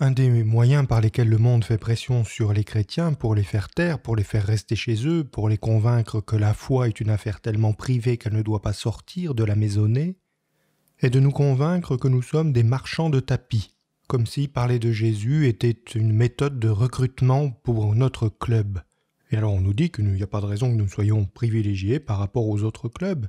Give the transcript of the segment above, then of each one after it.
Un des moyens par lesquels le monde fait pression sur les chrétiens pour les faire taire, pour les faire rester chez eux, pour les convaincre que la foi est une affaire tellement privée qu'elle ne doit pas sortir de la maisonnée, est de nous convaincre que nous sommes des marchands de tapis, comme si parler de Jésus était une méthode de recrutement pour notre club. Et alors on nous dit qu'il n'y a pas de raison que nous soyons privilégiés par rapport aux autres clubs.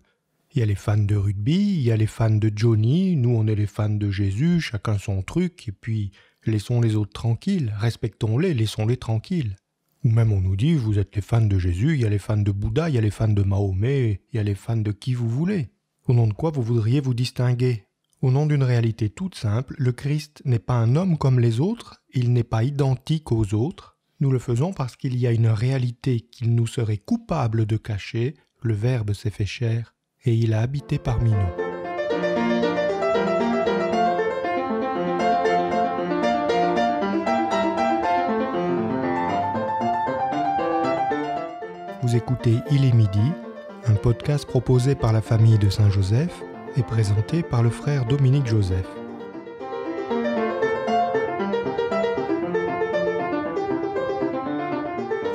Il y a les fans de rugby, il y a les fans de Johnny, nous on est les fans de Jésus, chacun son truc, et puis Laissons les autres tranquilles, respectons-les, laissons-les tranquilles. Ou même on nous dit, vous êtes les fans de Jésus, il y a les fans de Bouddha, il y a les fans de Mahomet, il y a les fans de qui vous voulez. Au nom de quoi vous voudriez vous distinguer Au nom d'une réalité toute simple, le Christ n'est pas un homme comme les autres, il n'est pas identique aux autres. Nous le faisons parce qu'il y a une réalité qu'il nous serait coupable de cacher, le Verbe s'est fait chair, et il a habité parmi nous. écoutez Il est midi, un podcast proposé par la famille de Saint-Joseph et présenté par le frère Dominique Joseph.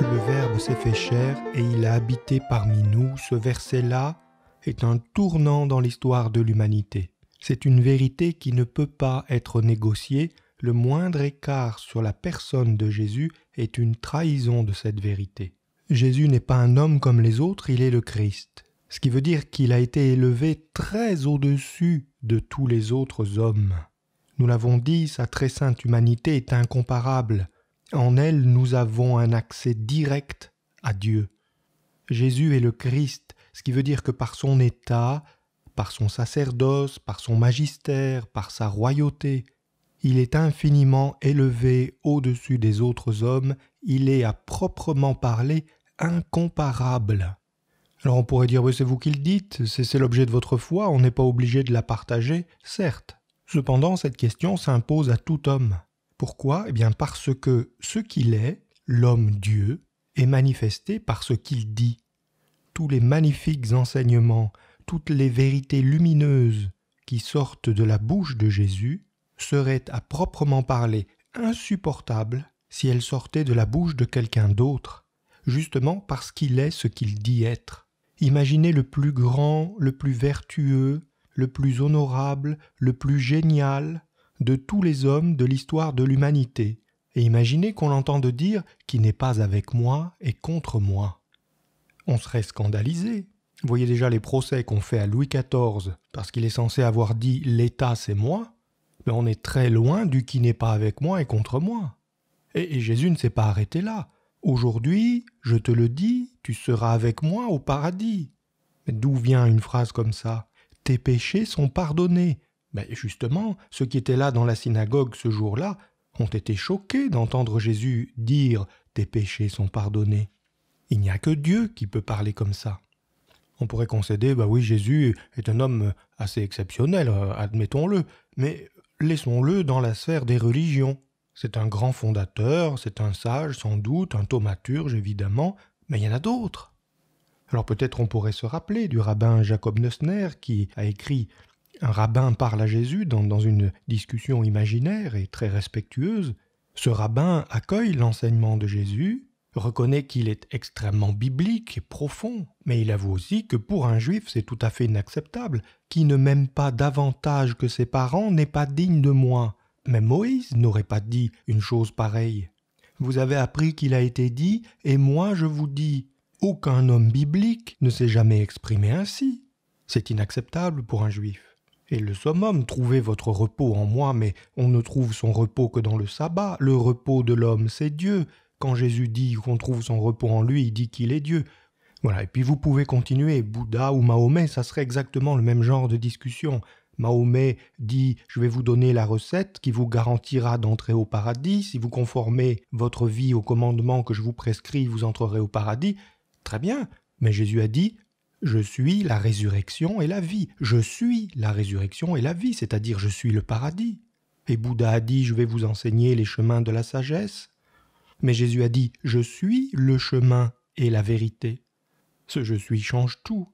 Le Verbe s'est fait chair et il a habité parmi nous. Ce verset-là est un tournant dans l'histoire de l'humanité. C'est une vérité qui ne peut pas être négociée. Le moindre écart sur la personne de Jésus est une trahison de cette vérité. Jésus n'est pas un homme comme les autres, il est le Christ, ce qui veut dire qu'il a été élevé très au-dessus de tous les autres hommes. Nous l'avons dit, sa très sainte humanité est incomparable. En elle, nous avons un accès direct à Dieu. Jésus est le Christ, ce qui veut dire que par son état, par son sacerdoce, par son magistère, par sa royauté, il est infiniment élevé au-dessus des autres hommes, il est à proprement parler incomparable. Alors on pourrait dire, oui, c'est vous qui le dites, c'est l'objet de votre foi, on n'est pas obligé de la partager, certes. Cependant, cette question s'impose à tout homme. Pourquoi Eh bien parce que ce qu'il est, l'homme Dieu, est manifesté par ce qu'il dit. Tous les magnifiques enseignements, toutes les vérités lumineuses qui sortent de la bouche de Jésus seraient à proprement parler insupportables si elles sortaient de la bouche de quelqu'un d'autre justement parce qu'il est ce qu'il dit être. Imaginez le plus grand, le plus vertueux, le plus honorable, le plus génial de tous les hommes de l'histoire de l'humanité, et imaginez qu'on l'entende dire qui n'est pas avec moi et contre moi. On serait scandalisé. Vous voyez déjà les procès qu'on fait à Louis XIV parce qu'il est censé avoir dit l'État c'est moi, mais on est très loin du qui n'est pas avec moi et contre moi. et Jésus ne s'est pas arrêté là. Aujourd'hui, je te le dis, tu seras avec moi au paradis. Mais D'où vient une phrase comme ça Tes péchés sont pardonnés. mais justement, ceux qui étaient là dans la synagogue ce jour-là ont été choqués d'entendre Jésus dire Tes péchés sont pardonnés. Il n'y a que Dieu qui peut parler comme ça. On pourrait concéder, bah oui, Jésus est un homme assez exceptionnel, euh, admettons-le, mais laissons-le dans la sphère des religions. C'est un grand fondateur, c'est un sage sans doute, un thaumaturge évidemment, mais il y en a d'autres. Alors peut-être on pourrait se rappeler du rabbin Jacob Neusner qui a écrit Un rabbin parle à Jésus dans, dans une discussion imaginaire et très respectueuse. Ce rabbin accueille l'enseignement de Jésus, reconnaît qu'il est extrêmement biblique et profond, mais il avoue aussi que pour un juif c'est tout à fait inacceptable. Qui ne m'aime pas davantage que ses parents n'est pas digne de moi. Mais Moïse n'aurait pas dit une chose pareille. Vous avez appris qu'il a été dit, et moi je vous dis, aucun homme biblique ne s'est jamais exprimé ainsi. C'est inacceptable pour un juif. Et le summum, trouvez votre repos en moi, mais on ne trouve son repos que dans le sabbat. Le repos de l'homme, c'est Dieu. Quand Jésus dit qu'on trouve son repos en lui, il dit qu'il est Dieu. Voilà, et puis vous pouvez continuer, Bouddha ou Mahomet, ça serait exactement le même genre de discussion. Mahomet dit Je vais vous donner la recette qui vous garantira d'entrer au paradis. Si vous conformez votre vie aux commandements que je vous prescris, vous entrerez au paradis. Très bien. Mais Jésus a dit Je suis la résurrection et la vie. Je suis la résurrection et la vie, c'est-à-dire je suis le paradis. Et Bouddha a dit Je vais vous enseigner les chemins de la sagesse. Mais Jésus a dit Je suis le chemin et la vérité. Ce je suis change tout.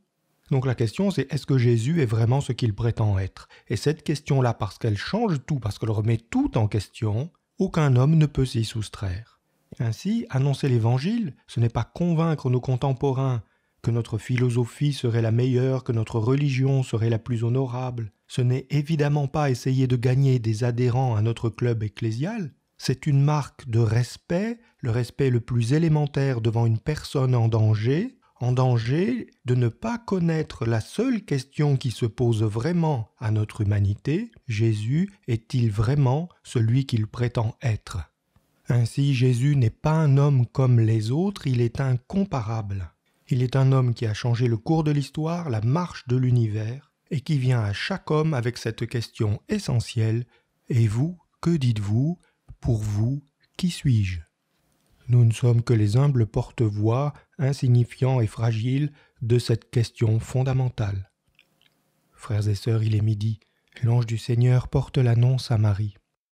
Donc la question c'est est-ce que Jésus est vraiment ce qu'il prétend être Et cette question-là, parce qu'elle change tout, parce qu'elle remet tout en question, aucun homme ne peut s'y soustraire. Ainsi, annoncer l'Évangile, ce n'est pas convaincre nos contemporains que notre philosophie serait la meilleure, que notre religion serait la plus honorable, ce n'est évidemment pas essayer de gagner des adhérents à notre club ecclésial, c'est une marque de respect, le respect le plus élémentaire devant une personne en danger, en danger de ne pas connaître la seule question qui se pose vraiment à notre humanité, Jésus est-il vraiment celui qu'il prétend être Ainsi Jésus n'est pas un homme comme les autres, il est incomparable. Il est un homme qui a changé le cours de l'histoire, la marche de l'univers, et qui vient à chaque homme avec cette question essentielle Et vous, que dites-vous Pour vous, qui suis-je nous ne sommes que les humbles porte-voix, insignifiants et fragiles, de cette question fondamentale. Frères et sœurs, il est midi. L'ange du Seigneur porte l'annonce à Marie.